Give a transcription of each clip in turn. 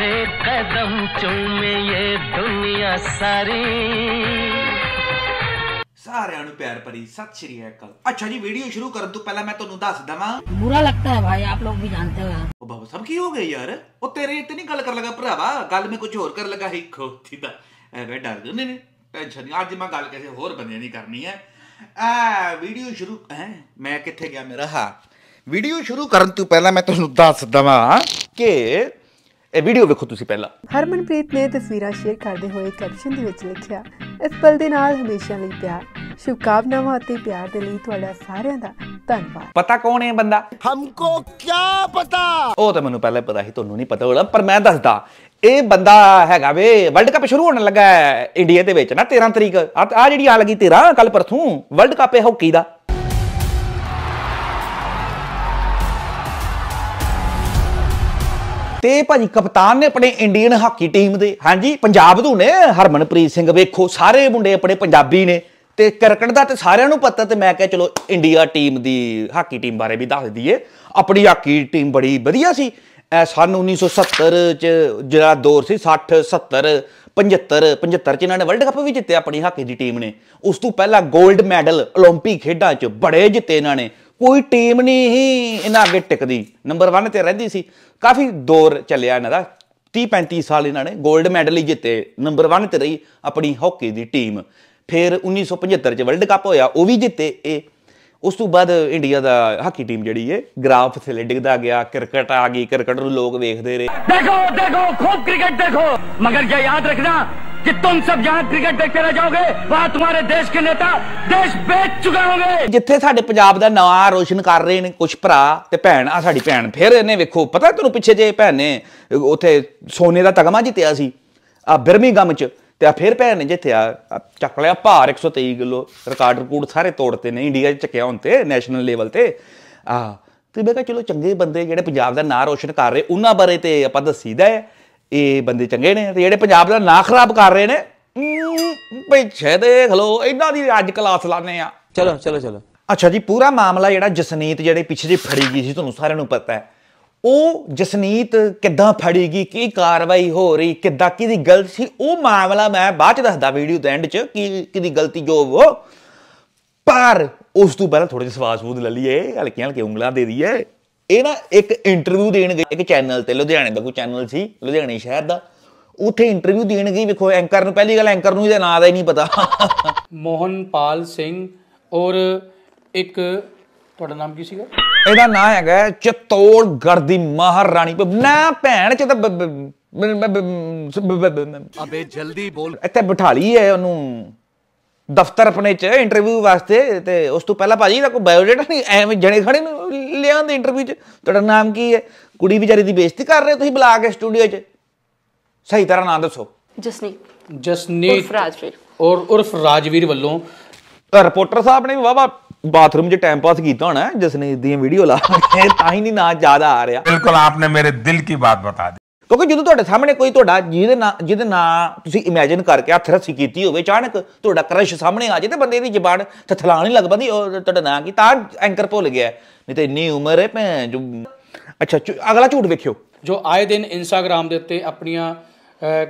तेरे कदम चूमे ये ਦੁਨੀਆ ਸਾਰੀ ਸਾਰਿਆਂ ਨੂੰ ਪਿਆਰ ਭਰੀ ਸਤਿ ਸ਼੍ਰੀ ਅਕਾਲ ਅੱਛਾ ਜੀ ਵੀਡੀਓ ਸ਼ੁਰੂ ਕਰਨ ਤੋਂ ਪਹਿਲਾਂ ਮੈਂ ਤੁਹਾਨੂੰ ਦੱਸ ਦਵਾਂ ਮੂਰਾ ਲੱਗਦਾ ਹੈ ਭਾਈ ਆਪ ਲੋਕ ਵੀ ਜਾਣਦੇ ਹੋ ਉਹ ਬਾਬਾ ਸਭ ਕੀ ਹੋ ਗਿਆ ਯਾਰ ਉਹ ਤੇਰੇ ਤੇ ਨਹੀਂ ਗੱਲ ਕਰਨ ਲੱਗਾ ਭਰਾਵਾ ਗੱਲ ਮੈਂ ਕੁਝ ਹੋਰ ਕਰਨ ਲੱਗਾ ਹੀ ਖੋਤੀ ਦਾ ਐਵੇਂ ਡਰ ਜਾਂਦੇ ਨੇ ਟੈਨਸ਼ਨ ਨਹੀਂ ਅੱਜ ਮੈਂ ਗੱਲ ਕਿਸੇ ਹੋਰ ਬੰਦੇ ਨਹੀਂ ਕਰਨੀ ਹੈ ਆ ਵੀਡੀਓ ਸ਼ੁਰੂ ਹੈ ਮੈਂ ਕਿੱਥੇ ਗਿਆ ਮੇਰਾ ਹਾਂ ਵੀਡੀਓ ਸ਼ੁਰੂ ਕਰਨ ਤੋਂ ਪਹਿਲਾਂ ਮੈਂ ਤੁਹਾਨੂੰ ਦੱਸ ਦਵਾਂ ਕਿ ਇਹ ਵੀਡੀਓ ਵੇਖੋ ਤੁਸੀਂ ਪਹਿਲਾਂ ਹਰਮਨਪ੍ਰੀਤ ਨੇ ਤਸਵੀਰਾਂ ਸ਼ੇਅਰ ਕਰਦੇ ਹੋਏ ਕੈਪਸ਼ਨ ਦੇ ਵਿੱਚ ਲਿਖਿਆ ਇਸ ਪਲ ਦੇ ਨਾਲ ਹਮੇਸ਼ਾ ਲਈ ਪਿਆਰ ਸ਼ੁਭਕਾਮਨਾਵਾਂ ਅਤੇ ਪਿਆਰ ਦੇ ਲਈ ਤੁਹਾਡਾ ਸਾਰਿਆਂ ਦਾ ਧੰਨਵਾਦ ਪਤਾ ਕੌਣ ਹੈ ਬੰਦਾ ਹਮਕੋ ਕੀ ਪਤਾ ਉਹ ਤਾਂ ਮੈਨੂੰ ਪਹਿਲਾਂ ਪਤਾ ਸੀ ਤੁਹਾਨੂੰ ਨਹੀਂ ਪਤਾ ਹੋਣਾ ਪਰ ਮੈਂ ਦੱਸਦਾ ਇਹ ਬੰਦਾ ਹੈਗਾ ਵੇ ਵਰਲਡ ਕੱਪ ਸ਼ੁਰੂ ਹੋਣ ਲੱਗਾ ਹੈ ਇੰਡੀਆ ਦੇ ਵਿੱਚ ਨਾ 13 ਤਰੀਕ ਆ ਜਿਹੜੀ ਆ ਲੱਗੀ 13 ਕੱਲ ਪਰਥੋਂ ਵਰਲਡ ਕੱਪ ਹੈ ਹਾਕੀ ਦਾ ਤੇ ਭਾਜੀ ਕਪਤਾਨ ਨੇ ਆਪਣੇ ਇੰਡੀਅਨ ਹਾਕੀ ਟੀਮ ਦੇ ਹਾਂਜੀ ਪੰਜਾਬ ਤੋਂ ਨੇ ਹਰਮਨਪ੍ਰੀਤ ਸਿੰਘ ਵੇਖੋ ਸਾਰੇ ਮੁੰਡੇ ਆਪਣੇ ਪੰਜਾਬੀ ਨੇ ਤੇ ਕ੍ਰਿਕਟ ਦਾ ਤੇ ਸਾਰਿਆਂ ਨੂੰ ਪਤਾ ਤੇ ਮੈਂ ਕਿਹਾ ਚਲੋ ਇੰਡੀਆ ਟੀਮ ਦੀ ਹਾਕੀ ਟੀਮ ਬਾਰੇ ਵੀ ਦੱਸ ਦਈਏ ਆਪਣੀ ਹਾਕੀ ਟੀਮ ਬੜੀ ਵਧੀਆ ਸੀ ਸਨ 1970 ਚ ਜਿਹੜਾ ਦੌਰ ਸੀ 60 70 75 75 ਚ ਇਹਨਾਂ ਨੇ ਵਰਲਡ ਕੱਪ ਵੀ ਜਿੱਤਿਆ ਆਪਣੀ ਹਾਕੀ ਦੀ ਟੀਮ ਨੇ ਉਸ ਤੋਂ ਪਹਿਲਾਂ 골ਡ ਮੈਡਲ 올림픽 ਖੇਡਾਂ ਚ ਬੜੇ ਜਿੱਤੇ ਇਹਨਾਂ ਨੇ ਕੋਈ ਟੀਮ ਨਹੀਂ ਇਹਨਾਂ ਅੱਗੇ ਟਿਕਦੀ ਨੰਬਰ 1 ਤੇ ਰਹਿੰਦੀ ਸੀ ਕਾਫੀ ਦੌਰ ਚੱਲਿਆ ਇਹਨਾਂ ਦਾ 30 35 ਸਾਲ ਇਹਨਾਂ ਨੇ 골ਡ ਮੈਡਲ ਹੀ ਜਿੱਤੇ ਨੰਬਰ 1 ਤੇ ਰਹੀ ਆਪਣੀ ਹਾਕੀ ਦੀ ਟੀਮ ਫਿਰ 1975 ਚ ਵਰਲਡ ਕੱਪ ਹੋਇਆ ਉਹ ਵੀ ਜਿੱਤੇ ਇਹ ਉਸ ਤੋਂ ਬਾਅਦ ਇੰਡੀਆ ਦਾ ਹਾਕੀ ਟੀਮ ਜਿਹੜੀ ਹੈ ਗ੍ਰਾਫ ਥੱਲੇ ਡਿੱਗਦਾ ਗਿਆ ਕ੍ਰਿਕਟ ਆ ਗਈ ਕ੍ਰਿਕਟ ਨੂੰ ਲੋਕ ਵੇਖਦੇ ਰਹੇ ਦੇਖੋ ਦੇਖੋ ਖੂਬ ਕ੍ਰਿਕਟ ਦੇਖੋ ਮਗਰ ਇਹ ਯਾਦ ਰੱਖਣਾ ਕਿ ਤੁਮ ਸਭ ਜਹਾਂ ਕ੍ਰਿਕਟ ਦੇਖਦੇ रह ਜਾਓਗੇ वहां तुम्हारे ਦੇਸ਼ ਕੇ ਨੇਤਾ ਦੇਸ਼ ਵੇਚ ਚੁਕਾ ਹੋਗੇ ਜਿੱਥੇ ਸਾਡੇ ਪੰਜਾਬ ਦਾ ਨਾਂ ਰੋਸ਼ਨ ਕਰ ਰਹੇ ਨੇ ਕੁਝ ਭਰਾ ਤੇ ਭੈਣ ਆ ਸਾਡੀ ਭੈਣ ਫਿਰ ਇਹਨੇ ਵੇਖੋ ਪਤਾ ਤੈਨੂੰ ਪਿੱਛੇ ਜੇ ਭੈਣ ਨੇ ਉੱਥੇ ਸੋਨੇ ਦਾ ਤਗਮਾ ਜਿੱਤਿਆ ਸੀ ਆ ਬਰਮਿੰਗਮ ਚ ਤੇ ਆ ਫਿਰ ਭੈਣ ਨੇ ਜਿੱਥੇ ਆ ਚੱਕ ਲਿਆ ਭਾਰ 123 ਕਿਲੋ ਰਿਕਾਰਡ ਰਿਕੂਡ ਸਾਰੇ ਤੋੜਤੇ ਨੇ ਇੰਡੀਆ 'ਚ ਚੱਕਿਆ ਹੁਣ ਤੇ ਨੈਸ਼ਨਲ ਲੈਵਲ ਤੇ ਆ ਤੇ ਮੈਂ ਕਿਹਾ ਚਲੋ ਚੰਗੇ ਬੰਦੇ ਜਿਹੜੇ ਪੰਜਾਬ ਦਾ ਨਾਂ ਰੋਸ਼ਨ ਕਰ ਰਹੇ ਉਹਨਾਂ ਬਾਰੇ ਤੇ ਆਪਾਂ ਦੱਸੀਦਾ ਹੈ ਇਹ ਬੰਦੇ ਚੰਗੇ ਨੇ ਤੇ ਜਿਹੜੇ ਪੰਜਾਬ ਦਾ ਨਾਂ ਖਰਾਬ ਕਰ ਰਹੇ ਨੇ ਪਿੱਛੇ ਦੇਖ ਲੋ ਇਦਾਂ ਦੀ ਅੱਜ ਕਲਾਸ ਲਾਣੇ ਆ ਚਲੋ ਚਲੋ ਚਲੋ ਅੱਛਾ ਜੀ ਪੂਰਾ ਮਾਮਲਾ ਜਿਹੜਾ ਜਸਨੀਤ ਜਿਹੜੇ ਪਿੱਛੇ ਜੀ ਫੜੀ ਗਈ ਸੀ ਤੁਹਾਨੂੰ ਸਾਰਿਆਂ ਨੂੰ ਪਤਾ ਹੈ ਉਹ ਜਸਨੀਤ ਕਿੱਦਾਂ ਫੜੀ ਗਈ ਕੀ ਕਾਰਵਾਈ ਹੋ ਰਹੀ ਕਿੱਦਾਂ ਕਿਹਦੀ ਗਲਤੀ ਸੀ ਉਹ ਮਾਮਲਾ ਮੈਂ ਬਾਅਦ ਚ ਦੱਸਦਾ ਵੀਡੀਓ ਦੇ ਐਂਡ ਚ ਕੀ ਕਿਹਦੀ ਗਲਤੀ ਜੋ ਉਹ ਪਰ ਉਸ ਤੋਂ ਪਹਿਲਾਂ ਥੋੜੇ ਜਿਹਾ ਸਵਾਦ ਸੂਦ ਲੈ ਲਈਏ ਹਲਕੀਆਂ ਹਲਕੀਆਂ ਉਂਗਲਾਂ ਦੇ ਦਈਏ ਇਹ ਨਾ ਇੱਕ ਇੰਟਰਵਿਊ ਦੇਣ ਗਏ ਇੱਕ ਚੈਨਲ ਤੇ ਲੁਧਿਆਣੇ ਦਾ ਕੋਈ ਚੈਨਲ ਸੀ ਲੁਧਿਆਣੇ ਸ਼ਹਿਰ ਦਾ ਉੱਥੇ ਇੰਟਰਵਿਊ ਦੇਣ ਗਈ ਵੇਖੋ ਐਂਕਰ ਨੂੰ ਪਹਿਲੀ ਗੱਲ ਐਂਕਰ ਨੂੰ ਇਹਦਾ ਨਾਮ ਦਾ ਹੀ ਨਹੀਂ ਪਤਾ ਮੋਹਨਪਾਲ ਸਿੰਘ ਔਰ ਇੱਕ ਤੁਹਾਡਾ ਨਾਮ ਕੀ ਸੀਗਾ ਇਹਦਾ ਨਾਮ ਹੈਗਾ ਚਤੋੜਗੜ ਦੀ ਮਹਾਰਾਣੀ ਨਾ ਭੈਣ ਚ ਤਾਂ ਅਬੇ ਜਲਦੀ ਬੋਲ ਇੱਥੇ ਬਿਠਾ ਲਈ ਹੈ ਉਹਨੂੰ ਦਫ਼ਤਰ ਆਪਣੇ ਚ ਇੰਟਰਵਿਊ ਵਾਸਤੇ ਤੇ ਉਸ ਤੋਂ ਪਹਿਲਾਂ ਭਾਜੀ ਦਾ ਕੋਈ ਬਾਇਓਡਾਟਾ ਨਹੀਂ ਐਵੇਂ ਜਣੇ ਖੜੇ ਨੂੰ ਦੇ ਇੰਟਰਵਿਊ ਚ ਤੁਹਾਡਾ ਨਾਮ ਕੀ ਹੈ ਕੁੜੀ ਵਿਚਾਰੀ ਦੀ ਬੇਇੱਜ਼ਤੀ ਕਰ ਰਹੇ ਤੁਸੀਂ ਬੁਲਾ ਕੇ ਸਟੂਡੀਓ ਚ ਸਹੀ ਤਰ੍ਹਾਂ ਨਾਮ ਦੱਸੋ ਜਸਨੀਤ ਜਸਨੀਤ ਉਰਫ ਰਾਜਵੀਰ ਔਰ ਉਰਫ ਰਾਜਵੀਰ ਵੱਲੋਂ ਰਿਪੋਰਟਰ ਸਾਹਿਬ ਨੇ ਵੀ ਵਾਵਾ ਬਾਥਰੂਮ 'ਚ ਟਾਈਮ ਪਾਸ ਕੀਤਾ ਹੋਣਾ ਨੇ ਦੀਆਂ ਵੀਡੀਓ ਲਾ ਕੇ ਤਾਂ ਹੀ ਨਹੀਂ ਨਾ ਜ਼ਿਆਦਾ ਆ ਰਿਹਾ ਬਿਲਕੁਲ ਆਪਨੇ ਮੇਰੇ ਦਿਲ ਕੀ ਬਾਤ ਬਤਾ ਦੀ ਕਿਉਂਕਿ ਜਦੋਂ ਤੁਹਾਡੇ ਸਾਹਮਣੇ ਕੋਈ ਤੁਹਾਡਾ ਜਿਹਦੇ ਨਾਲ ਜਿਹਦੇ ਨਾਲ ਤੁਸੀਂ ਇਮੇਜਿਨ ਕਰਕੇ ਹੱਥ ਰੱਸੀ ਕੀਤੀ ਹੋਵੇ ਅਚਾਨਕ ਤੁਹਾਡਾ ਕਰਸ਼ ਸਾਹਮਣੇ ਆ ਜੇ ਤੇ ਬੰਦੇ ਦੀ ਜ਼ਬਾਨ ਥਥਲਾਣ ਹੀ ਲੱਗ ਉਹ ਤੁਹਾਡਾ ਨਾਂ ਕੀ ਤਾਂ ਐਂਕਰ ਭੁੱਲ ਗਿਆ ਨਹੀਂ ਤੇ ਇੰਨੀ ਉਮਰ ਹੈ ਭੈਣ ਜੋ ਅੱਛਾ ਅਗਲਾ ਝੂਠ ਵੇਖਿਓ ਜੋ ਆਏ ਦਿਨ ਇੰਸਟਾਗ੍ਰam ਦੇ ਉੱਤੇ ਆਪਣੀਆਂ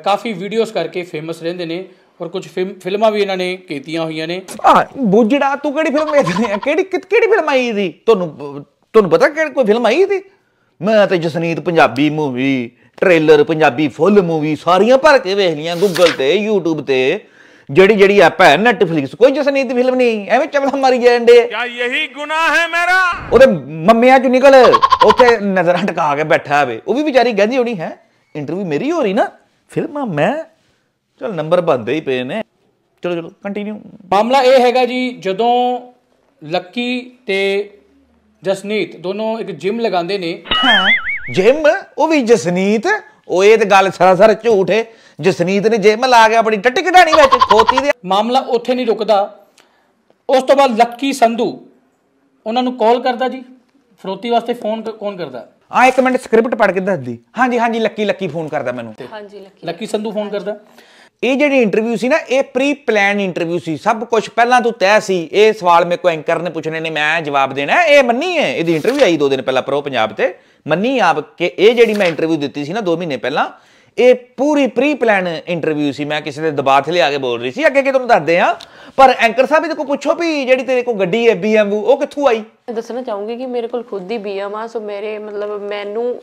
ਕਾਫੀ ਵੀਡੀਓਜ਼ ਕਰਕੇ ਫੇਮਸ ਰਹਿੰਦੇ ਨੇ ਔਰ ਕੁਝ ਫਿਲਮਾਂ ਵੀ ਇਹਨਾਂ ਨੇ ਕੀਤੀਆਂ ਹੋਈਆਂ ਨੇ ਆ ਬੁੱਜੜਾ ਤੂੰ ਕਿਹੜੀ ਫਿਲਮ ਵੇਖਦੇ ਆ ਕਿਹੜੀ ਕਿਹੜੀ ਫਿਲਮ ਆਈ ਸੀ ਤੁਹਾਨੂੰ ਤੁਹਾਨੂੰ ਪਤਾ ਕਿਹੜੀ ਕੋਈ ਫਿਲਮ ਆਈ ਸੀ ਮੈਂ ਤਾਂ Jasneet Punjabi movie trailer Punjabi full movie ਸਾਰੀਆਂ ਭਰ ਕੇ ਵੇਖ ਲੀਆਂ ਗੂਗਲ ਤੇ YouTube ਤੇ ਜਿਹੜੀ ਜਿਹੜੀ ਐਪ ਹੈ Netflix ਕੋਈ ਜਸਨੀਤ ਦੀ ਫਿਲਮ ਨਹੀਂ ਐਵੇਂ ਚਵਲਾ ਮਾਰੀ ਜਾਂਦੇ ਕੀ ਇਹੀ ਗੁਨਾਹ ਹੈ ਮੇਰਾ ਉਹਦੇ ਮੰਮਿਆਂ ਚ ਨਿਕਲ ਉੱਥੇ ਨਜ਼ਰਾਂ ਟਕਾ ਕੇ ਬੈਠਾ ਹੋਵੇ ਉਹ ਵੀ ਵਿਚਾਰੀ ਕਹਿੰਦੀ ਹੋਣੀ ਹੈ ਇੰਟਰਵਿਊ ਮੇਰੀ ਹੋ ਰਹੀ ਨਾ ਫਿਲਮਾਂ ਮੈਂ ਚਲ ਨੰਬਰ ਬੰਦੇ ਹੀ ਪਏ ਨੇ ਚਲੋ ਚਲੋ ਕੰਟੀਨਿਊ ਮਾਮਲਾ ਇਹ ਹੈਗਾ ਜੀ ਜਦੋਂ ਲੱਕੀ ਤੇ ਜਸਨੀਤ ਦੋਨੋਂ ਇੱਕ ਜਿਮ ਲਗਾਉਂਦੇ ਨੇ ਹਾਂ ਜਿਮ ਉਹ ਵੀ ਜਸਨੀਤ ਉਹ ਇਹ ਤੇ ਗੱਲ ਸਰਾਸਰ ਝੂਠ ਹੈ ਜਸਨੀਤ ਨੇ ਜਿਮ ਲਾ ਕੇ ਆਪਣੀ ਟੱਟੀ ਕਢਾਣੀ ਵਿੱਚ ਖੋਤੀ ਦੇ ਮਾਮਲਾ ਉੱਥੇ ਨਹੀਂ ਰੁਕਦਾ ਉਸ ਤੋਂ ਬਾਅਦ ਲੱਕੀ ਸੰਧੂ ਉਹਨਾਂ ਨੂੰ ਕਾਲ ਕਰਦਾ ਜੀ ਫਰੋਤੀ ਵਾਸਤੇ ਫੋਨ ਕੌਣ ਕਰਦਾ ਆ ਇੱਕ ਮਿੰਟ ਸਕ੍ਰਿਪਟ ਪੜ ਕੇ ਦੱਸਦੀ ਹਾਂਜੀ ਹਾਂਜੀ ਲੱਕੀ ਲੱਕੀ ਫੋਨ ਕਰਦਾ ਮੈਨੂੰ ਹਾਂਜੀ ਲੱਕੀ ਲੱਕੀ ਸੰਧੂ ਫੋਨ ਕਰਦਾ ਇਹ ਜਿਹੜੀ ਇੰਟਰਵਿਊ ਸੀ ਨਾ ਇਹ ਪ੍ਰੀ ਪਲਾਨ ਇੰਟਰਵਿਊ ਸੀ ਸਭ ਕੁਝ ਪਹਿਲਾਂ ਤੋਂ ਤੈਅ ਸੀ ਇਹ ਸਵਾਲ ਮੇਰੇ ਕੋ ਐਂਕਰ ਨੇ ਪੁੱਛਣੇ ਨੇ ਮੈਂ ਜਵਾਬ ਦੇਣਾ ਇਹ ਮੰਨੀ ਹੈ ਇਹਦੀ ਇੰਟਰਵਿਊ ਆਈ 2 ਦਿਨ ਪਹਿਲਾਂ ਪ੍ਰੋ ਪੰਜਾਬ ਤੇ ਮੰਨੀ ਆਪ ਕਿ ਇਹ ਜਿਹੜੀ ਮੈਂ ਇੰਟਰਵਿਊ ਦਿੱਤੀ ਸੀ ਨਾ 2 ਮਹੀਨੇ ਪਹਿਲਾਂ ਇਹ ਪੂਰੀ ਪ੍ਰੀ ਪਲਾਨ ਇੰਟਰਵਿਊ ਸੀ ਮੈਂ ਕਿਸੇ ਦੇ ਦਬਾਅ ਤੇ ਲਿਆ ਕੇ ਬੋਲ ਰਹੀ ਸੀ ਅੱਗੇ ਕਿ ਤੁਹਾਨੂੰ ਦੱਸਦੇ ਆ ਪਰ ਐਂਕਰ ਸਾਹਿਬ ਇਹਦੇ ਕੋ ਪੁੱਛੋ ਵੀ ਜਿਹੜੀ ਤੇਰੇ ਕੋ ਗੱਡੀ ਹੈ BMW ਉਹ ਕਿੱਥੋਂ ਆਈ ਦੱਸਣਾ ਚਾਹੂੰਗੀ ਕਿ ਮੇਰੇ ਕੋਲ ਖੁਦ ਹੀ BMW ਆ ਸੋ ਮੇਰੇ ਮਤਲਬ ਮੈਨੂੰ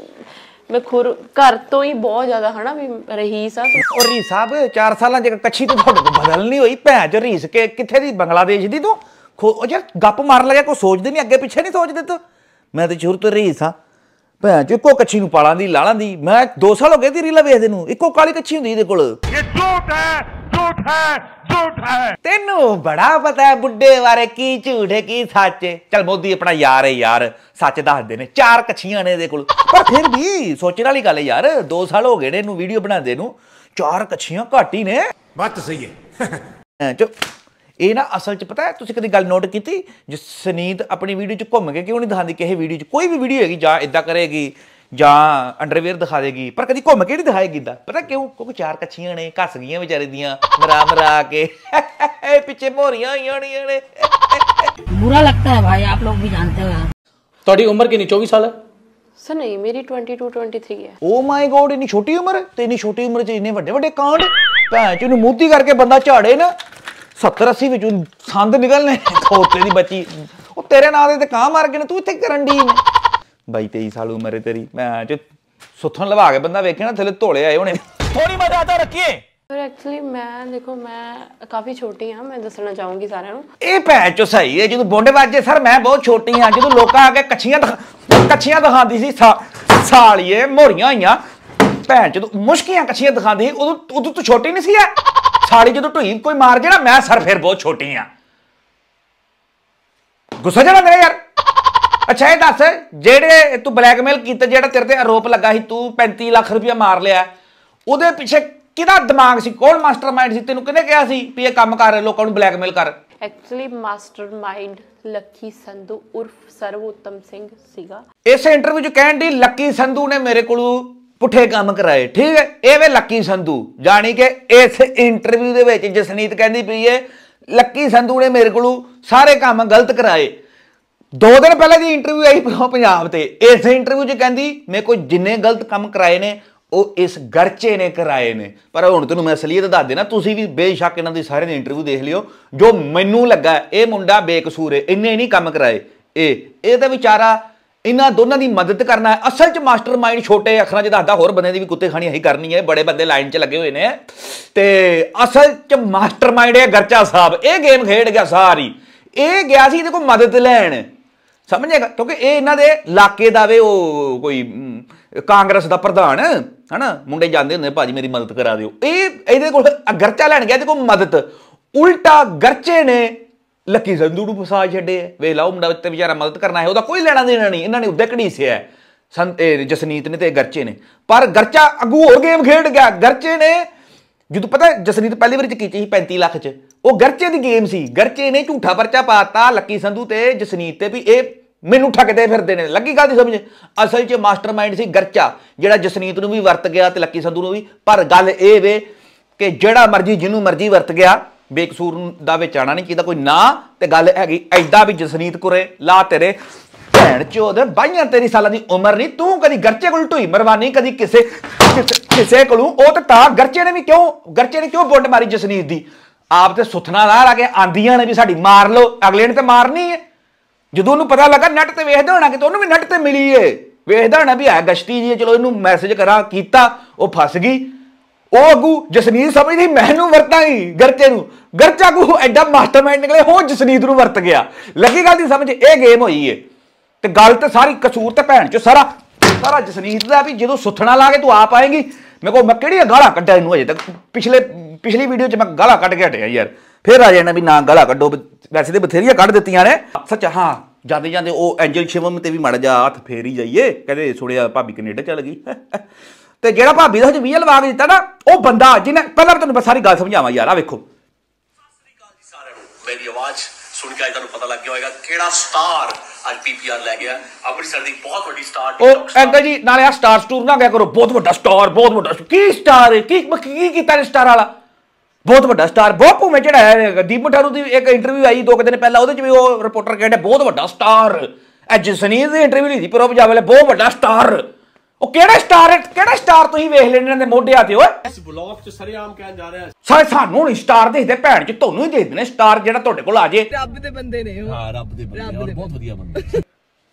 ਮੈਂ ਖੁਰ ਘਰ ਤੋਂ ਹੀ ਬਹੁਤ ਜ਼ਿਆਦਾ ਹਨਾ ਵੀ ਰਹੀਸ ਆ ਉਹ ਰੀ ਸਾਹਿਬ 4 ਸਾਲਾਂ ਜੇ ਕੱਛੀ ਤੋਂ ਤੁਹਾਡੇ ਤੋਂ ਬਦਲ ਨਹੀਂ ਹੋਈ ਭੈਣ ਚ ਰੀਸ ਕੇ ਕਿੱਥੇ ਦੀ ਬੰਗਲਾਦੇਸ਼ ਦੀ ਤੂੰ ਉਹ ਜੇ ਗੱਪ ਮਾਰਨ ਲੱਗਿਆ ਕੋਈ ਸੋਚਦੇ ਨਹੀਂ ਅੱਗੇ ਪਿੱਛੇ ਨਹੀਂ ਸੋਚਦੇ ਤੂੰ ਮੈਂ ਤੇ ਸ਼ੁਰੂ ਤੋਂ ਰੀਸ ਆ ਭੈਣ ਚ ਇੱਕੋ ਕੱਚੀ ਨੂੰ ਪਾਲਾਂ ਦੀ ਲਾਲਾਂ ਦੀ ਮੈਂ 2 ਸਾਲ ਹੋ ਗਏ ਦੀ ਰੀਲਾ ਵੇਖਦੇ ਨੂੰ ਇੱਕੋ ਕਾਲੀ ਕੱਚੀ ਹੁੰਦੀ ਇਹਦੇ ਕੋਲ ਇਹ ਝੂਠ ਹੈ ਝੂਠ ਹੈ ਝੂਠ ਹੈ ਤੈਨੂੰ ਬੜਾ ਪਤਾ ਹੈ ਬੁੱਢੇ ਬਾਰੇ ਕੀ ਝੂਠ ਹੈ ਕੀ ਸੱਚ ਹੈ ਚਲ ਮੋਦੀ ਆਪਣਾ ਯਾਰ ਹੈ ਯਾਰ ਸੱਚ ਦੱਸਦੇ ਨੇ ਚਾਰ ਕੱਚੀਆਂ ਨੇ ਇਹਦੇ ਕੋਲ ਪਰ ਫਿਰ ਵੀ ਸੋਚਣ ਵਾਲੀ ਗੱਲ ਹੈ ਯਾਰ 2 ਸਾਲ ਹੋ ਗਏ ਨੇ ਇਹਨੂੰ ਵੀਡੀਓ ਬਣਾਉਂਦੇ ਨੂੰ ਚਾਰ ਕੱਚੀਆਂ ਘਾਟੀ ਨੇ ਬੱਤ ਸਹੀ ਹੈ ਚੁੱਪ ਇਹ ਨਾ ਅਸਲ 'ਚ ਪਤਾ ਤੁਸੀਂ ਕਦੀ ਗੱਲ ਨੋਟ ਕੀਤੀ ਜਿਸ ਸਨੀਤ ਆਪਣੀ ਵੀਡੀਓ 'ਚ ਘੁੰਮ ਕੇ ਕਿਉਂ ਨਹੀਂ ਦਿਖਾਉਂਦੀ ਕਿਸੇ ਵੀਡੀਓ 'ਚ ਕੋਈ ਵੀ ਵੀਡੀਓ ਹੈਗੀ ਜਾਂ ਇਦਾਂ ਕਰੇਗੀ ਜਾਂ ਅੰਡਰਵੇਅਰ ਦਿਖਾ ਦੇਗੀ ਪਰ ਕਦੀ ਘੁੰਮ ਕੇ ਨਹੀਂ ਦਿਖਾਏਗੀ ਦਾ ਪਤਾ ਕਿਉਂ ਕਿਉਂਕਿ ਚਾਰ ਕੱਛੀਆਂ ਨੇ ਘਸ ਗਈਆਂ ਵਿਚਾਰੇ ਦੀਆਂ ਮਰਾ ਮਰਾ ਕੇ ਪਿੱਛੇ ਭੋਰੀਆਂ ਆਈਆਂ ਨੇ ਇਹਨੇ ਬੁਰਾ ਲੱਗਦਾ ਹੈ ਭਾਈ ਆਪ ਲੋਕ ਵੀ ਜਾਣਦੇ ਹੋ ਤੁਹਾਡੀ ਉਮਰ ਕਿੰਨੀ 24 ਸਾਲ ਹੈ ਸਰ ਨਹੀਂ ਮੇਰੀ 22 23 ਹੈ ਓ ਮਾਈ ਗੋਡ ਇਨੀ ਛੋਟੀ ਉਮਰ ਤੇ ਇਨੀ ਛੋਟੀ ਉਮਰ 'ਚ ਇੰਨੇ ਵੱਡੇ ਵੱਡੇ ਕਾਂਡ ਭੈਣ ਚ ਨੂੰ ਮੂਤੀ ਕਰਕੇ ਬੰਦਾ ਝਾੜੇ ਨਾ 70 80 ਵਿੱਚੋਂ ਸੰਦ ਨਿਕਲਨੇ ਖੋਤੇ ਦੀ ਬੱਚੀ ਉਹ ਤੇਰੇ ਨਾਂ ਦੇ ਤੇ ਕਾਂ ਮਾਰ ਗਏ ਨੇ ਤੂੰ ਇੱਥੇ ਕਰਨ ਦੀ ਨੇ ਬਾਈ 23 ਸਾਲ ਉਮਰ ਹੈ ਤੇਰੀ ਮੈਂ ਚ ਸੁੱਥਣ ਲਵਾ ਕੇ ਬੰਦਾ ਵੇਖੇ ਨਾ ਥੱਲੇ ਧੋਲੇ ਆਏ ਹੋਣੇ ਥੋੜੀ ਮਜ਼ਾ ਤਾਂ ਰੱਖੀਏ ਪਰ ਐਕਚੁਅਲੀ ਮੈਂ ਦੇਖੋ ਮੈਂ ਕਾਫੀ ਛੋਟੀ ਹਾਂ ਮੈਂ ਦੱਸਣਾ ਚਾਹੂੰਗੀ ਸਾਰਿਆਂ ਨੂੰ ਇਹ ਭੈਣ ਚੋ ਸਹੀ ਹੈ ਜਦੋਂ ਬੋਂਡੇ ਵਾਜੇ ਸਰ ਮੈਂ ਬਹੁਤ ਛੋਟੀ ਹਾਂ ਜਦੋਂ ਲੋਕਾਂ ਆ ਕੇ ਕੱਛੀਆਂ ਕੱਛੀਆਂ ਦਿਖਾਉਂਦੀ ਸੀ ਸਾਲੀਏ ਮੋਰੀਆਂ ਹੋਈਆਂ ਭੈਣ ਚੋ ਮੁਸ਼ਕੀਆਂ ਕੱਛੀਆਂ ਦਿਖਾਉਂਦੀ ਉਦੋਂ ਉਦੋਂ ਤੂੰ ਛੋਟੀ ਨਹੀਂ ਸੀ ਐ ਸਾਲੀ ਜਦੋਂ ਢੋਈ ਕੋਈ ਮਾਰ ਜੇ ਨਾ ਮੈਂ ਸਰ ਫਿਰ ਬਹੁਤ ਛੋਟੀ ਆ ਗੁੱਸਾ ਜਣਾ ਮੇਰੇ ਯਾਰ ਅੱਛਾ ਇਹ ਦੱਸ ਜਿਹੜੇ ਤੂੰ ਬਲੈਕਮੇਲ ਕੀਤਾ ਜਿਹੜਾ ਤੇਰੇ ਤੇ ਆਰੋਪ ਲੱਗਾ ਸੀ ਤੂੰ 35 ਲੱਖ ਰੁਪਇਆ ਮਾਰ ਲਿਆ ਉਹਦੇ ਪਿੱਛੇ ਕਿਹਦਾ ਦਿਮਾਗ ਸੀ ਕੋਲ ਮਾਸਟਰਮਾਈਂਡ ਸੀ ਤੈਨੂੰ ਕਿਹਨੇ ਕਿਹਾ ਸੀ ਵੀ ਇਹ ਕੰਮ ਕਰ ਲੋਕਾਂ ਨੂੰ ਬਲੈਕਮੇਲ ਕਰ ਐਕਚੁਅਲੀ ਮਾਸਟਰਮਾਈਂਡ ਲੱਕੀ ਸੰਧੂ ਉਰਫ ਸਰਵੋਤਮ ਸਿੰਘ ਸੀਗਾ ਇਸ ਇੰਟਰਵਿਊ 'ਚ ਕਹਿਣ ਦੀ ਲੱਕੀ ਸੰਧੂ ਨੇ ਮੇਰੇ ਕੋਲੋਂ ਪੁੱਠੇ ਕੰਮ ਕਰਾਏ ਠੀਕ ਹੈ ਇਹ ਵੇ ਲੱਕੀ ਸੰਧੂ ਜਾਣੀ ਕਿ ਇਸ ਇੰਟਰਵਿਊ ਦੇ ਵਿੱਚ ਜਸਨੀਤ ਕਹਿੰਦੀ ਪਈ ਹੈ ਲੱਕੀ ਸੰਧੂ ਨੇ ਮੇਰੇ ਕੋਲੋਂ ਸਾਰੇ ਕੰਮ ਗਲਤ ਕਰਾਏ ਦੋ ਦਿਨ ਪਹਿਲਾਂ ਦੀ ਇੰਟਰਵਿਊ ਆਈ ਪੰਜਾਬ ਤੇ ਇਸ ਇੰਟਰਵਿਊ 'ਚ ਕਹਿੰਦੀ ਮੇਰੇ ਕੋਲ ਜਿੰਨੇ ਗਲਤ ਕੰਮ ਕਰਾਏ ਨੇ ਉਹ ਇਸ ਗਰਚੇ ਨੇ ਕਰਾਏ ਨੇ ਪਰ ਹੁਣ ਤੈਨੂੰ ਮੈਂ ਅਸਲੀਅਤ ਦੱਸ ਦੇਣਾ ਤੁਸੀਂ ਵੀ ਬੇਸ਼ੱਕ ਇਹਨਾਂ ਦੀ ਸਾਰੇ ਦੀ ਇੰਟਰਵਿਊ ਦੇਖ ਲਿਓ ਜੋ ਮੈਨੂੰ ਲੱਗਾ ਇਹ ਮੁੰਡਾ ਬੇਕਸੂਰ ਹੈ ਇੰਨੇ ਨਹੀਂ ਕੰਮ ਕਰਾਏ ਇਹ ਇਹ ਤਾਂ ਵਿਚਾਰਾ ਇਹਨਾਂ ਦੋਨਾਂ ਦੀ ਮਦਦ ਕਰਨਾ ਹੈ ਅਸਲ 'ਚ ਮਾਸਟਰਮਾਈਂਡ ਛੋਟੇ ਅੱਖਰਾਂ 'ਚ ਦੱਸਦਾ ਹੋਰ ਬੰਦੇ ਦੀ ਵੀ ਕੁੱਤੇ ਖਾਣੀ ਅਸੀਂ ਕਰਨੀ ਹੈ ਬੜੇ ਬੰਦੇ ਲਾਈਨ 'ਚ ਲੱਗੇ ਹੋਏ ਨੇ ਤੇ ਅਸਲ 'ਚ ਮਾਸਟਰਮਾਈਂਡ ਹੈ ਗਰਚਾ ਸਾਹਿਬ ਇਹ ਗੇਮ ਖੇਡ ਗਿਆ ਸਾਰੀ ਇਹ ਗਿਆ ਸੀ ਇਹਦੇ ਕੋਲ ਮਦਦ ਲੈਣ ਸਮਝੇਗਾ ਕਿਉਂਕਿ ਇਹ ਇਹਨਾਂ ਦੇ ਇਲਾਕੇ ਦਾ ਵੇ ਉਹ ਕੋਈ ਕਾਂਗਰਸ ਦਾ ਪ੍ਰਧਾਨ ਹਨਾ ਮੁੰਡੇ ਜਾਂਦੇ ਹੁੰਦੇ ਭਾਜੀ ਮੇਰੀ ਮਦਦ ਕਰਾ ਦਿਓ ਇਹ ਇਹਦੇ ਕੋਲ ਗਰਚਾ ਲੈਣ ਗਿਆ ਇਹਦੇ ਕੋਲ ਮਦਦ ਉਲਟਾ ਗਰਚੇ ਨੇ ਲੱਕੀ ਸੰਧੂ ਨੂੰ ਫਸਾ ਛੱਡੇ ਐ ਵੇਖ ਲਓ ਮੁੰਡਾ ਉੱਤੇ ਵਿਚਾਰਾ ਮਦਦ ਕਰਨਾ ਹੈ ਉਹਦਾ ਕੋਈ ਲੈਣਾ ਦੇਣਾ ਨਹੀਂ ਇਹਨਾਂ ਨੇ ਕੜੀ ਘੜੀਸਿਆ ਸੰਤ ਜਸਨੀਤ ਨੇ ਤੇ ਗਰਚੇ ਨੇ ਪਰ ਗਰਚਾ ਅਗੂ ਹੋ ਗੇਮ ਖੇਡ ਗਿਆ ਗਰਚੇ ਨੇ ਜਦੋਂ ਪਤਾ ਜਸਨੀਤ ਪਹਿਲੀ ਵਾਰੀ ਚ ਕੀਤੀ ਸੀ 35 ਲੱਖ ਚ ਉਹ ਗਰਚੇ ਦੀ ਗੇਮ ਸੀ ਗਰਚੇ ਨੇ ਝੂਠਾ ਪਰਚਾ ਪਾਤਾ ਲੱਕੀ ਸੰਧੂ ਤੇ ਜਸਨੀਤ ਤੇ ਵੀ ਇਹ ਮੈਨੂੰ ਠੱਗਦੇ ਫਿਰਦੇ ਨੇ ਲੱਗੀ ਗੱਲ ਦੀ ਸਮਝ ਅਸਲ 'ਚ ਮਾਸਟਰਮਾਈਂਡ ਸੀ ਗਰਚਾ ਜਿਹੜਾ ਜਸਨੀਤ ਨੂੰ ਵੀ ਵਰਤ ਗਿਆ ਤੇ ਲੱਕੀ ਸੰਧੂ ਨੂੰ ਵੀ ਪਰ ਗੱਲ ਇਹ ਵੇ ਕਿ ਜਿਹੜਾ ਮਰਜੀ ਜਿਹਨੂੰ ਮਰਜੀ ਵਰਤ ਗਿਆ ਬੇਕਸੂਰ ਦਾ ਵਿੱਚ ਆਣਾ ਨਹੀਂ ਕਿਦਾ ਕੋਈ ਨਾ ਤੇ ਗੱਲ ਹੈਗੀ ਐਦਾਂ ਵੀ ਜਸਨੀਤ ਕੁਰੇ ਲਾ ਤੇਰੇ ਭੈਣ ਚੋਦ ਬਾਈਆਂ ਤੇਰੀ ਸਾਲਾਂ ਦੀ ਉਮਰ ਨਹੀਂ ਤੂੰ ਕਦੀ ਗਰਚੇ ਕੋਲ ਢੋਈ ਮਰਵਾਨੀ ਕਦੀ ਕਿਸੇ ਕਿਸੇ ਕੋਲੋਂ ਉਹ ਤਾਂ ਤਾਂ ਗਰਚੇ ਨੇ ਵੀ ਕਿਉਂ ਗਰਚੇ ਨੇ ਕਿਉਂ ਬੁੱਡ ਮਾਰੀ ਜਸਨੀਤ ਦੀ ਆਪ ਤੇ ਸੁਥਣਾ ਲਾ ਲਾ ਕੇ ਆਂਦੀਆਂ ਨੇ ਵੀ ਸਾਡੀ ਮਾਰ ਲਓ ਅਗਲੇ ਨੇ ਤੇ ਮਾਰਨੀ ਹੈ ਜਦੋਂ ਉਹਨੂੰ ਪਤਾ ਲੱਗਾ ਨੱਟ ਤੇ ਵੇਖਦੇ ਹੋਣਾ ਕਿ ਉਹਨੂੰ ਵੀ ਨੱਟ ਤੇ ਮਿਲੀ ਏ ਵੇਖਦਾ ਹੋਣਾ ਵੀ ਹੈ ਗਸ਼ਤੀ ਜੀ ਚਲੋ ਇਹਨੂੰ ਮੈਸੇਜ ਕਰਾਂ ਕੀਤਾ ਉਹ ਫਸ ਗਈ ਉਹ ਅਗੂ ਜਸਨੀਤ ਸਮਝਦੀ ਮੈਨੂੰ ਵਰਤਾਂ ਹੀ ਗਰਚੇ ਨੂੰ ਗਰਚਾ ਕੋ ਐਡਾ ਮਾਸਟਰਮਾਈਂਡ ਨਿਕਲੇ ਹੋ ਜਸਨੀਤ ਨੂੰ ਵਰਤ ਗਿਆ ਲੱਗੀ ਗੱਲ ਦੀ ਸਮਝ ਇਹ ਗੇਮ ਹੋਈ ਏ ਤੇ ਗੱਲ ਤੇ ਸਾਰੀ ਕਸੂਰ ਤੇ ਭੈਣ ਚ ਸਾਰਾ ਸਾਰਾ ਜਸਨੀਤ ਦਾ ਵੀ ਜਦੋਂ ਸੁਥਣਾ ਲਾ ਕੇ ਤੂੰ ਆਪ ਆਏਂਗੀ ਮੇਰੇ ਕੋ ਮੈਂ ਕਿਹੜੀਆਂ ਗਾਲਾਂ ਕੱਢਾਂ ਇਹਨੂੰ ਅਜੇ ਤੱਕ ਪਿਛਲੇ ਪਿਛਲੀ ਵੀਡੀਓ 'ਚ ਮੈਂ ਗਾਲਾਂ ਕੱਢ ਕੇ ਹਟਿਆ ਯਾਰ ਫੇਰ ਆ ਜਾਣਾ ਵੀ ਨਾ ਗਾਲਾਂ ਕੱਢੋ ਵੈਸੇ ਤੇ ਬਥੇਰੀਆਂ ਕੱਢ ਦਿੱਤੀਆਂ ਨੇ ਸੱਚ ਹਾਂ ਜਾਂਦੇ ਜਾਂਦੇ ਉਹ ਐਂਜਲ ਸ਼ਿਵਮ ਤੇ ਵੀ ਮੜ ਜਾ ਹੱਥ ਫੇਰੀ ਜਾਈਏ ਕਹਿੰਦੇ ਸੁਣਿਆ ਭਾਬੀ ਕੈਨੇਡਾ ਚਲ ਗਈ ਤੇ ਜਿਹੜਾ ਭਾਬੀ ਦਾ ਹਜਮੀਆ ਲਵਾ ਕੇ ਦਿੱਤਾ ਨਾ ਉਹ ਬੰਦਾ ਜਿਹਨੇ ਪਹਿਲਾਂ ਮੈਂ ਤੁਹਾਨੂੰ ਸਾਰੀ ਗੱਲ ਸਮਝਾਵਾਂ ਯਾਰ ਆ ਵੇਖੋ ਮੇਰੀ ਆਵਾਜ਼ ਸੁਣ ਕੇ ਤੁਹਾਨੂੰ ਪਤਾ ਲੱਗ ਗਿਆ ਹੋਵੇਗਾ ਕਿਹੜਾ ਸਟਾਰ ਅੱਜ ਪੀਪੀਆਰ ਲੈ ਗਿਆ ਅੰਮ੍ਰਿਤਸਰ ਦੀ ਬਹੁਤ ਵੱਡੀ ਸਟਾਰ ਉਹ ਅੰਕਲ ਜੀ ਨਾਲੇ ਆ ਸਟਾਰ ਸਟੂਰ ਨਾ ਗਿਆ ਕਰੋ ਬਹੁਤ ਵੱਡਾ ਸਟਾਰ ਬਹੁਤ ਵੱਡਾ ਕੀ ਸਟਾਰ ਹੈ ਕੀ ਕੀ ਕੀਤਾ ਨੇ ਸਟਾਰ ਵਾਲਾ ਬਹੁਤ ਵੱਡਾ ਸਟਾਰ ਬਹੁਤ ਮੈਂ ਜਿਹੜਾ ਹੈ ਦੀਪ ਮਠਾਰੂ ਦੀ ਇੱਕ ਇੰਟਰਵਿਊ ਆਈ ਦੋ ਦਿਨ ਪਹਿਲਾਂ ਉਹਦੇ ਚ ਵੀ ਉਹ ਰਿਪੋਰਟਰ ਕਹਿੰਦੇ ਬਹੁਤ ਵੱਡਾ ਸਟਾਰ ਐ ਜਸਨੀਤ ਦੀ ਇੰਟਰਵਿਊ ਲਈ ਸੀ ਪਰ ਉਹ ਪੰਜਾਬ ਵਾਲੇ ਬਹੁਤ ਵੱਡਾ ਸਟਾਰ ਉਹ ਕਿਹੜਾ ਸਟਾਰ ਕਿਹੜਾ ਸਟਾਰ ਤੁਸੀਂ ਵੇਖ ਲੈਣੇ ਨੇ ਮੋਢਿਆਂ ਤੇ ਓਏ ਇਸ ਬਲੌਗ 'ਚ ਸਰਿਆਮ ਕਹਿਣ ਜਾ ਰਿਹਾ ਸਾਰੇ ਸਾਨੂੰ ਨਹੀਂ ਸਟਾਰ ਦੇਖਦੇ ਭੈਣ ਚ ਤੁਹਾਨੂੰ ਹੀ ਦੇਖਦੇ ਨੇ ਸਟਾਰ ਜਿਹੜਾ ਤੁਹਾਡੇ ਕੋਲ ਆ ਜੇ ਰੱਬ ਦੇ ਬੰਦੇ ਨੇ ਉਹ ਹਾਂ ਰੱਬ ਦੇ ਬੰਦੇ ਔਰ ਬਹੁਤ ਵਧੀਆ ਬੰਦੇ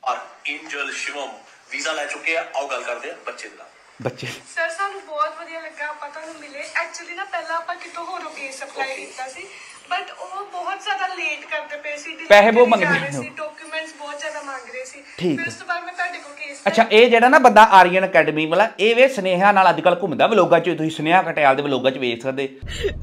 ਔਰ ਐਂਜਲ ਸ਼ਿਵਮ ਵੀਜ਼ਾ ਲੈ ਚੁੱਕੇ ਆ ਆਓ ਗੱਲ ਕਰਦੇ ਆ ਬੱਚੇ ਦਾ ਬੱਚੇ ਸਰ ਸਾਨੂੰ ਬਹੁਤ ਵਧੀਆ ਲੱਗਾ ਆਪਾਂ ਤੁਹਾਨੂੰ ਮਿਲੇ ਐਕਚੁਅਲੀ ਨਾ ਪਹਿਲਾਂ ਆਪਾਂ ਕਿਤੋਂ ਹੋਰ ਰੋਕੇ ਸਪਲਾਈ ਕੀਤਾ ਸੀ ਬਟ ਉਹ ਬਹੁਤ ਜ਼ਿਆਦਾ ਲੇਟ ਕਰਦੇ ਪਏ ਸੀ ਪੈਸੇ ਬਹੁਤ ਮੰਗਦੇ ਸੀ ਡਾਕੂਮੈਂਟਸ ਬਹੁਤ ਜ਼ਿਆਦਾ ਮੰਗ ਰਹੇ ਸੀ ਫਿਰ ਉਸ ਤੋਂ ਬਾਅਦ ਮੈਂ ਤੁਹਾਡੇ ਕੋਲ ਕੇਸ ਅੱਛਾ ਇਹ ਜਿਹੜਾ ਨਾ ਬੰਦਾ ਆਰੀਅਨ ਅਕੈਡਮੀ ਵਾਲਾ ਇਹ ਵੇ ਸਨੇਹਾ ਨਾਲ ਅੱਜ ਕੱਲ ਘੁੰਮਦਾ ਵਲੋਗਾ ਚ ਤੁਸੀਂ ਸਨੇਹਾ ਕਟਿਆਲ ਦੇ ਵਲੋਗਾ ਚ ਵੇਖ ਸਕਦੇ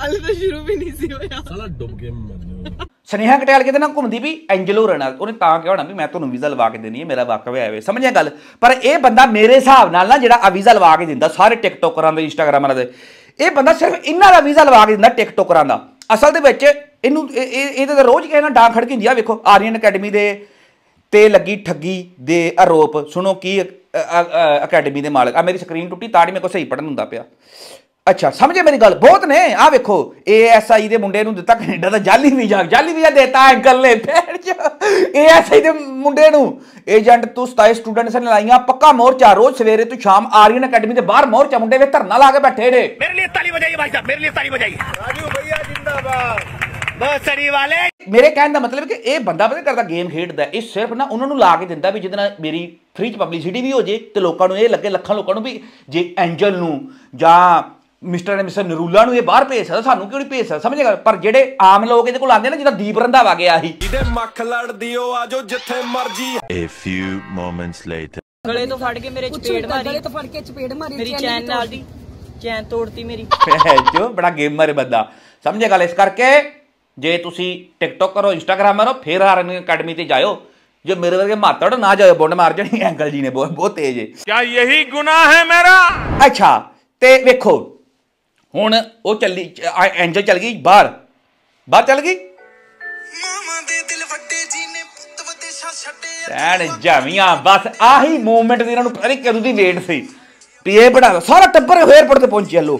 ਅਲੇ ਤਾਂ ਸ਼ੁਰੂ ਵੀ ਨਹੀਂ ਸੀ ਹੋਇਆ ਸਾਲਾ ਡੁੱਬ ਕੇ ਮਰ ਜਾ ਸਨੇਹਾ ਕਟਿਆਲ ਕਿਤੇ ਨਾ ਘੁੰਮਦੀ ਵੀ ਐਂਜਲੋ ਰਣਾ ਉਹਨੇ ਤਾਂ ਕਿਹਾ ਹੋਣਾ ਵੀ ਮੈਂ ਤੁਹਾਨੂੰ ਵੀਜ਼ਾ ਲਵਾ ਕੇ ਦੇਣੀ ਹੈ ਮੇਰਾ ਵਾਕਵ ਹੈ ਵੇ ਸਮਝਿਆ ਗੱਲ ਪਰ ਇਹ ਬੰਦਾ ਮੇਰੇ ਹਿਸਾਬ ਨਾਲ ਨਾ ਜਿਹੜਾ ਆ ਵੀਜ਼ਾ ਲਵਾ ਕੇ ਦਿੰਦਾ ਸਾਰੇ ਟਿਕਟੋਕਰਾਂ ਦੇ ਇੰਸਟਾਗ੍ਰਾਮਾਂ ਦੇ ਇਹ ਬੰਦਾ ਸਿਰਫ ਇਹਨਾਂ ਦਾ ਵੀਜ਼ਾ ਲਵਾ ਕੇ ਦਿੰਦਾ ਟਿਕਟੋਕਰਾਂ ਦਾ ਅਸਲ ਦੇ ਵਿੱਚ ਇਹਨੂੰ ਇਹ ਤਾਂ ਰੋਜ਼ ਕਿਸੇ ਨਾ ਡਾਂ ਖੜਕੀ ਹੁੰਦੀ ਆ ਵੇਖੋ ਆਰੀਅਨ ਅਕੈਡਮੀ ਦੇ ਤੇ ਲੱਗੀ ਠੱਗੀ ਦੇ ਆਰੋਪ ਸੁਣੋ ਕੀ ਅਕੈਡਮੀ ਦੇ ਮਾਲਕ ਆ ਮੇਰੀ ਸਕਰੀਨ ਟੁੱਟੀ ਤਾਂ ਨਹੀਂ ਮੇਰੇ ਕੋਲ ਸਹੀ ਪੜਨ ਹੁੰਦਾ ਪਿਆ ਅੱਛਾ ਸਮਝੇ ਮੇਰੀ ਗੱਲ ਬਹੁਤ ਨੇ ਆ ਵੇਖੋ ਏਐਸਆਈ ਦੇ ਮੁੰਡੇ ਨੂੰ ਦਿੱਤਾ ਕੈਨੇਡਾ ਦਾ ਜਾਲੀ ਵੀਜ਼ਾ ਜਾਲੀ ਵੀਜ਼ਾ ਦਿੱਤਾ ਅੰਕਲ ਨੇ ਭੈਣ ਚ ਏਐਸਆਈ ਦੇ ਮੁੰਡੇ ਨੂੰ ਏਜੰਟ ਤੂੰ 27 ਸਟੂਡੈਂਟਸ ਨੇ ਲਾਈਆਂ ਪੱਕਾ ਮੋਰਚਾ ਰੋਜ਼ ਸਵੇਰੇ ਤੋਂ ਸ਼ਾਮ ਆਰੀਅਨ ਅਕੈਡਮੀ ਦੇ ਬਾਹਰ ਮੋਰਚਾ ਮੁੰਡੇ ਵੇ ਧਰਨਾ ਲਾ ਕੇ ਬੈਠੇ ਨੇ ਮੇਰੇ ਲਈ ਤਾਲੀ ਵਜਾਈਏ ਭਾਈ ਸਾਹਿਬ ਮੇਰੇ ਲਈ ਤਾਲੀ ਵਜਾਈਏ ਰਾਜੂ ਭਈਆ ਜਿੰਦਾਬਾਦ ਬਹੁਤ ਸਰੀ ਵਾਲੇ ਮੇਰੇ ਕਹਿਣ ਦਾ ਮਤਲਬ ਕਿ ਇਹ ਬੰਦਾ ਪਤਾ ਕਰਦਾ ਗੇਮ ਖੇਡਦਾ ਇਹ ਸਿਰਫ ਨਾ ਉਹਨਾਂ ਨੂੰ ਲਾ ਕੇ ਦਿੰਦਾ ਵੀ ਜਿਹਦੇ ਨਾਲ ਮੇਰੀ ਫ੍ਰੀ ਚ ਪਬਲਿਸਿਟੀ ਵੀ ਹੋ ਜੇ ਤੇ ਲੋਕਾਂ ਨੂੰ ਇਹ ਲੱਗੇ ਲੱਖਾਂ ਲੋਕਾਂ ਨੂੰ ਵੀ ਜੇ ਐਂਜਲ ਨੂੰ ਜਾਂ ਮਿਸਟਰ ਐਂਡ ਮਿਸਟਰ ਨਰੂਲਾ ਨੂੰ ਇਹ ਬਾਹਰ ਭੇਜ ਸਕਦਾ ਸਾਨੂੰ ਕਿਉਂ ਨਹੀਂ ਭੇਜ ਸਕਦਾ ਸਮਝੇਗਾ ਪਰ ਜਿਹੜੇ ਆਮ ਲੋਕ ਇਹਦੇ ਕੋਲ ਆਉਂਦੇ ਨੇ ਜਿਹਦਾ ਦੀਪ ਰੰਧਾਵਾ ਗਿਆ ਸੀ ਇਹਦੇ ਮੱਖ ਲੜਦੀ ਉਹ ਆਜੋ ਜਿੱਥੇ ਮਰਜੀ a few moments later ਗਲੇ ਤੋਂ ਫੜ ਕੇ ਮੇਰੇ ਚਪੇੜ ਮਾਰੀ ਗਲੇ ਤੋਂ ਫੜ ਕੇ ਚਪੇੜ ਮਾਰੀ ਮੇਰੀ ਚੈਨ ਨਾਲ ਦੀ ਚੈਨ ਤੋੜਤੀ ਮੇਰੀ ਜੋ ਬੜਾ ਗੇਮਰ ਬੰਦਾ ਸਮਝੇਗਾ ਇਸ ਕਰਕੇ ਜੇ ਤੁਸੀਂ ਟਿਕਟੋਕ ਕਰੋ ਇੰਸਟਾਗ੍ਰਾਮ ਕਰੋ ਫੇਰ ਆਰਨ ਅਕੈਡਮੀ ਤੇ ਜਾਇਓ ਜੇ ਮੇਰੇ ਵਰਗੇ ਮਾਤੜ ਨਾ ਜਾਇਓ ਬੁੰਡ ਮਾਰ ਜਣੀ ਐਂਕਲ ਜੀ ਨੇ ਬਹੁਤ ਬਹੁਤ ਤੇਜ਼ ਹੈ ਕੀ ਇਹੀ ਗੁਨਾਹ ਹੈ ਮੇਰਾ ਅੱਛਾ ਤੇ ਵੇਖੋ ਹੁਣ ਉਹ ਚੱਲੀ ਐਂਜਲ ਚੱਲ ਗਈ ਬਾਹਰ ਬਾਹਰ ਚੱਲ ਗਈ ਐਣ ਜਾਵੀਆਂ ਬਸ ਆਹੀ ਮੂਵਮੈਂਟ ਦੀ ਇਹਨਾਂ ਨੂੰ ਪਰੇ ਕਦੋਂ ਦੀ ਵੇਟ ਸੀ ਵੀ ਇਹ ਬੜਾ ਸਾਰਾ ਟੱਬਰ ਏਅਰਪੋਰਟ ਤੇ ਪਹੁੰਚਿਆ ਲੋ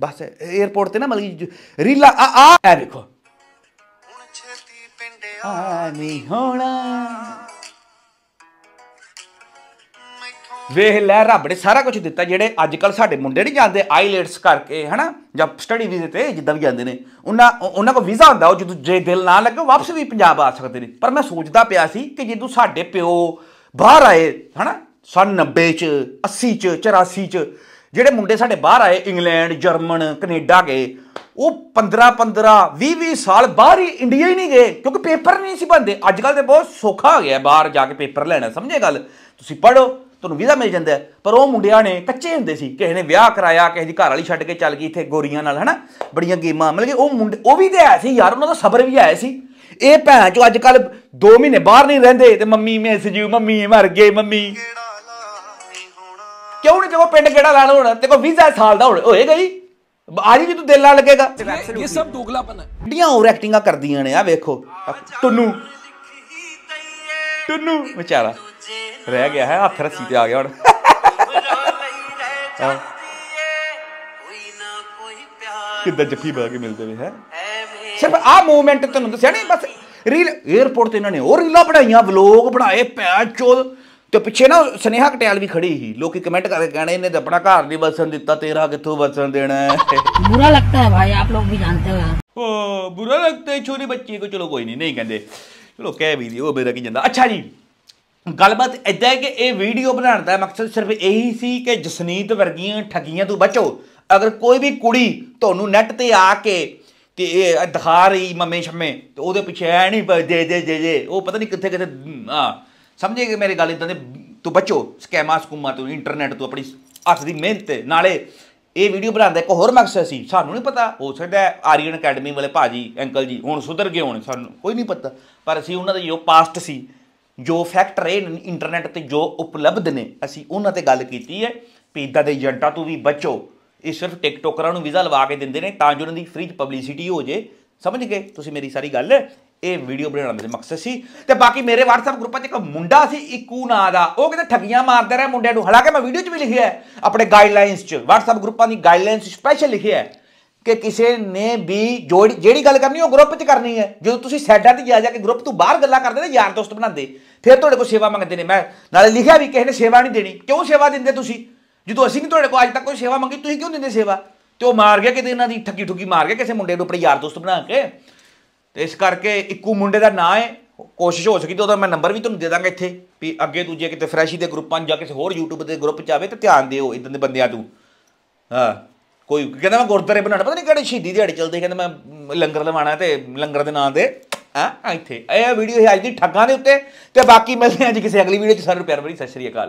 ਬਸ ਏਅਰਪੋਰਟ ਤੇ ਨਾ ਮਲਗੀ ਰੀਲਾ ਆ ਆ ਇਹ ਦੇਖੋ ਹੁਣ ਛੇਤੀ ਪਿੰਡ ਆ ਨਹੀਂ ਹੋਣਾ ਵੇਖ ਲੈ ਰੱਬ ਨੇ ਸਾਰਾ ਕੁਝ ਦਿੱਤਾ ਜਿਹੜੇ ਅੱਜ ਕੱਲ ਸਾਡੇ ਮੁੰਡੇ ਨਹੀਂ ਜਾਂਦੇ ਆਈਲੈਟਸ ਕਰਕੇ ਹਨਾ ਜਾਂ ਸਟੱਡੀ ਵੀਜ਼ੇ ਤੇ ਜਿੱਦਾਂ ਵੀ ਜਾਂਦੇ ਨੇ ਉਹਨਾਂ ਉਹਨਾਂ ਕੋ ਵੀਜ਼ਾ ਹੁੰਦਾ ਉਹ ਜਦੋਂ ਜੇ ਦਿਲ ਨਾ ਲੱਗੇ ਵਾਪਸ ਵੀ ਪੰਜਾਬ ਆ ਸਕਦੇ ਨੇ ਪਰ ਮੈਂ ਸੋਚਦਾ ਪਿਆ ਸੀ ਕਿ ਜਦੋਂ ਸਾਡੇ ਪਿਓ ਬਾਹਰ ਆਏ ਹਨਾ ਸਨ 90 ਚ 80 ਚ 84 ਚ ਜਿਹੜੇ ਮੁੰਡੇ ਸਾਡੇ ਬਾਹਰ ਆਏ ਇੰਗਲੈਂਡ ਜਰਮਨ ਕੈਨੇਡਾ ਗਏ ਉਹ 15 15 20 20 ਸਾਲ ਬਾਹਰ ਹੀ ਇੰਡੀਆ ਹੀ ਨਹੀਂ ਗਏ ਕਿਉਂਕਿ ਪੇਪਰ ਨਹੀਂ ਸੀ ਬੰਦੇ ਅੱਜ ਕੱਲ ਤੇ ਬਹੁਤ ਸੌਖਾ ਹੋ ਗਿਆ ਬਾਹਰ ਜਾ ਕੇ ਪੇਪਰ ਲੈਣਾ ਸਮਝੇ ਗੱਲ ਤੁਸੀਂ ਪੜੋ ਤੁਹਾਨੂੰ ਵੀਜ਼ਾ ਮਿਲ ਜਾਂਦਾ ਪਰ ਉਹ ਮੁੰਡਿਆਂ ਨੇ ਕੱਚੇ ਹੁੰਦੇ ਸੀ ਕਿਸੇ ਨੇ ਵਿਆਹ ਕਰਾਇਆ ਕਿਸੇ ਦੀ ਘਰ ਵਾਲੀ ਛੱਡ ਕੇ ਚੱਲ ਗਈ ਇੱਥੇ ਗੋਰੀਆਂ ਨਾਲ ਹਨਾ ਬੜੀਆਂ ਗੇਮਾਂ ਮਿਲ ਗਈ ਉਹ ਮੁੰਡੇ ਉਹ ਵੀ ਤੇ ਆਏ ਸੀ ਯਾਰ ਉਹਨਾਂ ਦਾ ਸਬਰ ਵੀ ਆਇਆ ਸੀ ਇਹ ਭੈਣ ਜੋ ਅੱਜ ਕੱਲ 2 ਮਹੀਨੇ ਬਾਹਰ ਨਹੀਂ ਰਹਿੰਦੇ ਤੇ ਮੰਮੀ ਮੈਸੇਜ ਮੰਮੀ ਮਰ ਗਏ ਮੰਮੀ ਕਿਉਂ ਨਹੀਂ ਦੇਖੋ ਪਿੰਡ ਕਿਹੜਾ ਲਾਣ ਹੋਣਾ ਤੇ ਕੋ ਵੀਜ਼ਾ ਸਾਲ ਦਾ ਹੋਣਾ ਹੋਏ ਗਈ ਆਰੀ ਵੀ ਤੂੰ ਦਿਲ ਨਾਲ ਲੱਗੇਗਾ ਇਹ ਸਭ ਦੁਗਲਾਪਨ ਹੈ ਡੀਆਂ ਹੋਰ ਐਕਟਿੰਗਾਂ ਕਰਦੀਆਂ ਨੇ ਆ ਵੇਖੋ ਟੁੰਨੂ ਟੁੰਨੂ ਵਿਚਾਰਾ ਰਹਿ ਗਿਆ ਹੈ ਹੱਥ ਰੱਸੀ ਤੇ ਆ ਗਿਆ ਹੁਣ ਕਿੱਦਾਂ ਜੱਫੀ ਬਾ ਕੇ ਮਿਲਦੇ ਨੇ ਹੈ ਸਿਰਫ ਆ ਮੂਵਮੈਂਟ ਤੁਹਾਨੂੰ ਦੱਸਿਆ ਨਹੀਂ ਬਸ ਰੀਲ 에어ਪੋਰਟ ਤੇ ਇਹਨਾਂ ਨੇ ਹੋਰ ਰੀਲਾਂ ਬਣਾਈਆਂ ਵਲੋਗ ਬਣਾਏ ਪੈਚ ਚੋਲ ਤੇ ਪਿੱਛੇ ਨਾ ਸਨੇਹਾ ਕਟਿਆਲ ਵੀ ਖੜੀ ਸੀ ਲੋਕੀ ਕਮੈਂਟ ਕਰਕੇ ਕਹਿੰਦੇ ਇਹਨੇ ਤਾਂ ਆਪਣਾ ਘਰ ਨਹੀਂ ਵਸਣ ਦਿੱਤਾ ਤੇਰਾ ਕਿੱਥੋਂ ਵਸਣ ਦੇਣਾ ਬੁਰਾ ਲੱਗਦਾ ਹੈ ਭਾਈ ਆਪ ਲੋਕ ਵੀ ਜਾਣਦੇ ਹੋ ਓ ਬੁਰਾ ਲੱਗਦਾ ਹੈ ਛੋਟੇ ਬੱਚੀ ਕੋ ਚਲੋ ਕੋਈ ਨਹੀਂ ਨਹੀਂ ਕਹਿੰਦੇ ਚਲੋ ਕਹਿ ਵੀ ਦਿਓ ਮੇਰਾ ਕੀ ਜਾਂਦਾ ਅੱਛਾ ਜੀ ਗੱਲਬਾਤ ਇਦਾਂ ਹੈ ਕਿ ਇਹ ਵੀਡੀਓ ਬਣਾਉਣ ਦਾ ਮਕਸਦ ਸਿਰਫ ਇਹੀ ਸੀ ਕਿ ਜਸਨੀਤ ਵਰਗੀਆਂ ਠੱਗੀਆਂ ਤੋਂ ਬਚੋ ਅਗਰ ਕੋਈ ਵੀ ਕੁੜੀ ਤੁਹਾਨੂੰ ਨੈਟ ਤੇ ਆ ਕੇ ਤੇ ਇਹ ਦਿਖਾ ਰਹੀ ਮਮੇ ਸ਼ਮੇ ਤੇ ਉਹਦੇ ਪਿੱਛੇ ਐ ਨਹੀਂ ਦੇ ਦੇ ਦੇ ਦੇ ਉਹ ਪਤਾ ਨਹੀਂ ਕਿੱਥੇ ਕਿੱਥੇ ਹਾਂ ਸਮਝੇ ਕਿ ਮੇਰੇ ਗੱਲ ਇਦਾਂ ਦੇ ਤੂੰ ਬਚੋ ਸਕੈਮਾਂ ਸਕੂਮਾ ਤੋਂ ਇੰਟਰਨੈਟ ਤੋਂ ਆਪਣੀ ਹੱਥ ਦੀ ਮਿਹਨਤ ਨਾਲੇ ਇਹ ਵੀਡੀਓ ਬਣਾਉਂਦਾ ਇੱਕ ਹੋਰ ਮਕਸਦ ਸੀ ਸਾਨੂੰ ਨਹੀਂ ਪਤਾ ਹੋ ਸਕਦਾ ਆਰੀਅਨ ਅਕੈਡਮੀ ਵਾਲੇ ਭਾਜੀ ਅੰਕਲ ਜੀ ਹੁਣ ਸੁਧਰ ਗਏ ਹੋਣ ਸਾਨੂੰ ਕੋਈ ਨਹੀਂ ਪਤਾ ਪਰ ਅਸੀਂ ਉਹਨਾਂ ਦਾ ਜੋ ਪਾਸਟ ਸੀ ਜੋ ਫੈਕਟ ਰਹੇ ਇੰਟਰਨੈਟ ਤੇ ਜੋ ਉਪਲਬਧ ਨੇ ਅਸੀਂ ਉਹਨਾਂ ਤੇ ਗੱਲ ਕੀਤੀ ਹੈ ਵੀ ਇਦਾਂ ਦੇ ਏਜੰਟਾਂ ਤੋਂ ਵੀ ਬਚੋ ਇਹ ਸਿਰਫ ਟਿਕਟੋਕਰਾਂ ਨੂੰ ਵੀਜ਼ਾ ਲਵਾ ਕੇ ਦਿੰਦੇ ਨੇ ਤਾਂ ਜੋ ਉਹਨਾਂ ਦੀ ਫ੍ਰੀ ਪਬਲਿਸਿਟੀ ਹੋ ਜੇ ਸਮਝ ਗਏ ਤੁਸੀਂ ਮੇਰੀ ਸਾਰੀ ਗੱਲ ਇਹ ਵੀਡੀਓ ਬਣਾਉਣ ਦਾ ਮਕਸਦ ਸੀ ਤੇ ਬਾਕੀ ਮੇਰੇ WhatsApp ਗਰੁੱਪਾਂ 'ਚ ਇੱਕ ਮੁੰਡਾ ਸੀ ਇਕੂ ਨਾਂ ਦਾ ਉਹ ਕਹਿੰਦਾ ਠੱਗੀਆਂ ਮਾਰਦਾ ਰਿਹਾ ਮੁੰਡਿਆਂ ਨੂੰ ਹਾਲਾਂਕਿ ਮੈਂ ਵੀਡੀਓ 'ਚ ਵੀ ਲਿਖਿਆ ਆਪਣੇ ਗਾਈਡਲਾਈਨਸ 'ਚ WhatsApp ਗਰੁੱਪਾਂ ਦੀ ਗਾਈਡਲਾਈਨਸ ਸਪੈਸ਼ਲ ਲਿਖਿਆ ਹੈ ਕਿ ਕਿਸੇ ਨੇ ਵੀ ਜਿਹੜੀ ਗੱਲ ਕਰਨੀ ਉਹ ਗਰੁੱਪ 'ਚ ਕਰਨੀ ਹੈ ਜਦੋਂ ਤੁਸੀਂ ਸੈਡਾਂ ਤੇ ਜਾ ਜਾ ਕੇ ਗਰੁੱਪ ਤੋਂ ਬਾਹਰ ਗੱਲਾਂ ਕਰਦੇ ਨੇ ਯਾਰ ਦੋਸਤ ਬਣਾਉਂਦੇ ਫਿਰ ਤੁਹਾਡੇ ਕੋਲ ਸੇਵਾ ਮੰਗਦੇ ਨੇ ਮੈਂ ਨਾਲੇ ਲਿਖਿਆ ਵੀ ਕਿਸੇ ਨੇ ਸੇਵਾ ਨਹੀਂ ਦੇਣੀ ਕਿਉਂ ਸੇਵਾ ਦਿੰਦੇ ਤੁਸੀਂ ਜਦੋਂ ਅਸੀਂ ਨਹੀਂ ਤੁਹਾਡੇ ਕੋਲ ਅੱਜ ਤੱਕ ਕੋਈ ਸੇਵਾ ਮੰਗੀ ਤੁਸੀਂ ਕਿਉਂ ਦਿੰਦੇ ਸੇਵਾ ਤੇ ਉਹ ਮਾਰ ਗਿਆ ਕਿਤੇ ਇਹਨਾਂ ਦੀ ਠੱਗੀ ਠੁੱਗੀ ਮਾਰ ਗਿਆ ਕਿਸੇ ਮੁੰਡੇ ਨੂੰ ਆਪਣੇ ਯਾਰ ਦੋਸਤ ਬਣਾ ਕੇ ਤੇ ਇਸ ਕਰਕੇ ਇੱਕੂ ਮੁੰਡੇ ਦਾ ਨਾਂ ਹੈ ਕੋਸ਼ਿਸ਼ ਹੋ ਸਕੀ ਤਾਂ ਉਹਦਾ ਮੈਂ ਨੰਬਰ ਵੀ ਤੁਹਾਨੂੰ ਦੇ ਦਾਂਗਾ ਇੱਥੇ ਵੀ ਅੱਗੇ ਦੂਜੇ ਕਿਤੇ ਫਰੈਸ਼ੀ ਦੇ ਗਰੁੱਪਾਂ ਜਾਂ ਕਿਸੇ ਹੋਰ YouTube ਦੇ ਗਰੁੱਪ 'ਚ ਆਵੇ ਤੇ ਧਿਆਨ ਦਿਓ ਇਦਾਂ ਦੇ ਬੰਦਿਆਂ ਤੋਂ ਹਾਂ ਕੋਈ ਕਹਿੰਦਾ ਮੈਂ ਗੁਰਦਾਰੇ ਬਣਾਣਾ ਪਤਾ ਨਹੀਂ ਕਿਹੜੇ ਸ਼ਹੀਦੀ ਦਿਹਾੜੇ ਚੱਲਦੇ ਕਹਿੰਦਾ ਮੈਂ ਲੰਗਰ ਲਵਾਣਾ ਤੇ ਲੰਗਰ ਦੇ ਨਾਂ ਦੇ ਆ ਇੱਥੇ ਇਹ ਵੀਡੀਓ ਹੈ ਅੱਜ ਦੀ ਠੱਗਾਂ ਦੇ ਉੱਤੇ ਤੇ ਬਾਕੀ ਮਿਲਦੇ ਹਾਂ ਜੀ ਕਿਸੇ ਅਗਲੀ ਵੀਡੀਓ 'ਚ ਸਾਰਿਆਂ ਨੂੰ ਪਿਆਰ ਭਰੀ ਸਤਿ ਸ਼੍ਰੀ ਅਕਾਲ